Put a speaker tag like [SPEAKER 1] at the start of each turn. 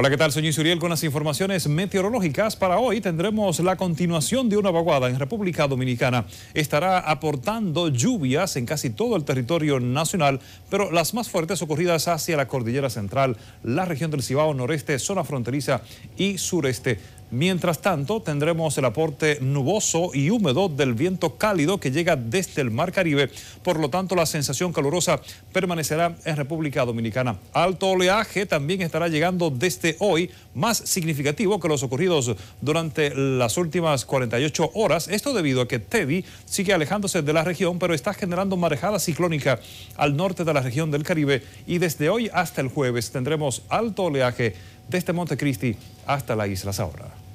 [SPEAKER 1] Hola, ¿qué tal? Soy Isuriel con las informaciones meteorológicas. Para hoy tendremos la continuación de una vaguada en República Dominicana. Estará aportando lluvias en casi todo el territorio nacional, pero las más fuertes ocurridas hacia la Cordillera Central, la región del Cibao Noreste, zona fronteriza y sureste. Mientras tanto, tendremos el aporte nuboso y húmedo del viento cálido que llega desde el Mar Caribe. Por lo tanto, la sensación calurosa permanecerá en República Dominicana. Alto oleaje también estará llegando desde hoy, más significativo que los ocurridos durante las últimas 48 horas. Esto debido a que Teddy sigue alejándose de la región, pero está generando marejada ciclónica al norte de la región del Caribe. Y desde hoy hasta el jueves tendremos alto oleaje desde Montecristi hasta la isla Saura.